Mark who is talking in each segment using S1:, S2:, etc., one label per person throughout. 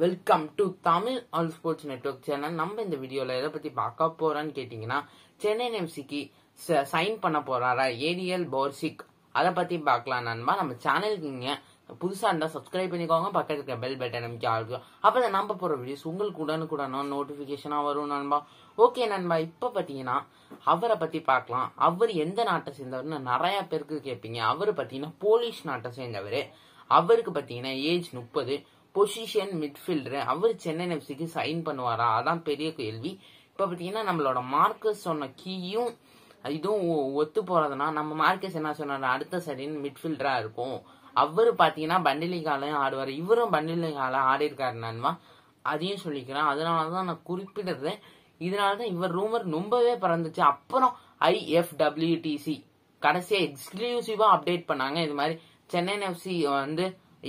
S1: welcome to Tamil all sports network channel நம்ம இந்த வீடியோவில் எதை பற்றி பார்க்க போறோம்னு கேட்டிங்கன்னா சென்னை எம்சிக்கு சைன் பண்ண போகிறாரா ஏரியல் போர்சிக் அதை பற்றி பார்க்கலாம் நண்பா நம்ம சேனலுக்கு இங்கே புதுசாக சப்ஸ்கிரைப் பண்ணிக்கோங்க பக்கத்தில் இருக்கிற பெல் பட்டன் அமைக்க ஆளுக்கு அப்போ நம்ப போகிற வீடியோஸ் உங்களுக்கு உடனுக்குடனும் நோட்டிஃபிகேஷனாக வரும் நண்பா ஓகே நண்பா இப்போ பார்த்தீங்கன்னா அவரை பற்றி பார்க்கலாம் அவர் எந்த நாட்டை சேர்ந்தவர்னு நிறையா பேருக்கு கேட்பீங்க அவர் பார்த்தீங்கன்னா போலீஸ் நாட்டை சேர்ந்தவர் அவருக்கு பார்த்தீங்கன்னா ஏஜ் முப்பது பொசிஷன் மிட்ஃபீல்டர் அவர் சென்னை எஃப்சிக்கு சைன் பண்ணுவாரா அதான் பெரிய கேள்வி இப்போ பாத்தீங்கன்னா நம்மளோட மார்க்கஸ் சொன்ன கீயும் இதுவும் ஒத்து போகிறதுனா நம்ம மார்க்கஸ் என்ன சொன்னார் அடுத்த சரின் மிட்ஃபீல்டராக இருக்கும் அவர் பார்த்தீங்கன்னா பண்டிலிகாலையும் ஆடுவார் இவரும் பண்டிலிகால ஆடிருக்காரு நண்பா அதையும் சொல்லிக்கிறேன் அதனாலதான் நான் குறிப்பிடுறேன் இதனால தான் இவர் ரூமர் ரொம்பவே பறந்துச்சு அப்புறம் டபிள்யூடிசி கடைசியாக எக்ஸ்க்ளூசிவா அப்டேட் பண்ணாங்க இது மாதிரி சென்னை எஃப்சி வந்து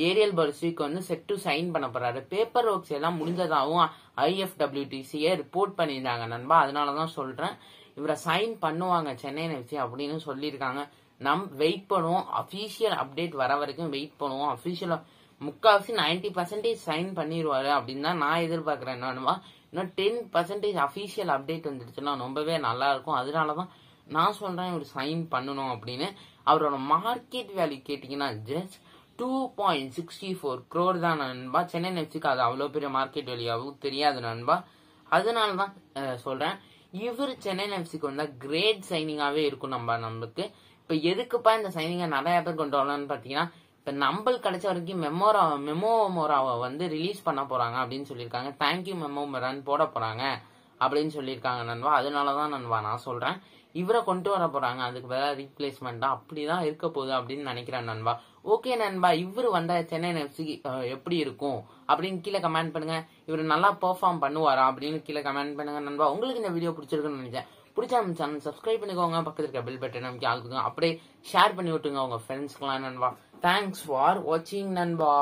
S1: ஏரியல் பர்ஸ்விக் வந்து செட் டு சைன் பண்ண போறாரு பேப்பர் ஒர்க்ஸ் எல்லாம் முடிஞ்சதாகவும் ஐஎஃப்டபிள்யூடிசியை ரிப்போர்ட் பண்ணியிருந்தாங்க நண்பா அதனால தான் சொல்றேன் இவரை சைன் பண்ணுவாங்க சென்னை எஃப்சி அப்படின்னு சொல்லியிருக்காங்க நம் வெயிட் பண்ணுவோம் அஃபீஷியல் அப்டேட் வர வரைக்கும் வெயிட் பண்ணுவோம் அஃபீஷியலா முக்கால்வாசி நைன்டி பர்சன்டேஜ் சைன் பண்ணிடுவாரு அப்படின்னு தான் நான் எதிர்பார்க்கறேன் என்னன்னா இன்னும் டென் பர்சன்டேஜ் அஃபீஷியல் அப்டேட் வந்துடுச்சுன்னா ரொம்பவே நல்லா இருக்கும் அதனால தான் நான் சொல்கிறேன் இவர் சைன் பண்ணணும் அப்படின்னு அவரோட மார்க்கெட் வேல்யூ கேட்டிங்கன்னா just two point sixty four crore தான் நண்பா சென்னை எஃப்சிக்கு அது அவ்வளோ பெரிய மார்க்கெட் வெளியாகவும் தெரியாது நண்பா அதனால தான் சொல்கிறேன் இவர் சென்னை எஃப்சிக்கு வந்தால் கிரேட் சைனிங்காகவே இருக்கும் நம்ம நம்மளுக்கு இப்போ எதுக்குப்பா இந்த சைனிங்கை நிறையா பேர் கொண்டு வரலான்னு பார்த்தீங்கன்னா இப்போ நம்மளுக்கு கிடைச்ச வரைக்கும் மெமோரா மெமோ மோராவை வந்து ரிலீஸ் பண்ண போகிறாங்க அப்படின்னு சொல்லியிருக்காங்க தேங்க்யூ மெமோ மொரான்னு போட போகிறாங்க அப்படின்னு சொல்லியிருக்காங்க நண்பா அதனால தான் நண்பா நான் சொல்கிறேன் இவரை கொண்டு வர போகிறாங்க அதுக்கு பதிலாக ரீப்ளேஸ்மெண்ட்டாக அப்படி தான் இருக்க போகுது அப்படின்னு நினைக்கிறேன் நண்பா ஓகே நண்பா இவர் வந்த சென்னை எஃப்சி எப்படி இருக்கும் அப்படின்னு கீழே கமெண்ட் பண்ணுங்க இவர் நல்லா பெர்ஃபார்ம் பண்ணுவாரா அப்படின்னு கீழே கமெண்ட் பண்ணுங்க நண்பா உங்களுக்கு இந்த வீடியோ பிடிச்சிருக்குன்னு நினைச்சேன் பிடிச்சா நம்ம சேனல் சப்ஸ்கிரைப் பண்ணிக்கோங்க பக்கத்தில் இருக்க பில் பட்டன் நமக்கு ஆகுதுங்க அப்படியே ஷேர் பண்ணி விட்டுங்க உங்கள் ஃப்ரெண்ட்ஸ்க்கெலாம் நண்பா தேங்க்ஸ் ஃபார் வாட்சிங் நண்பா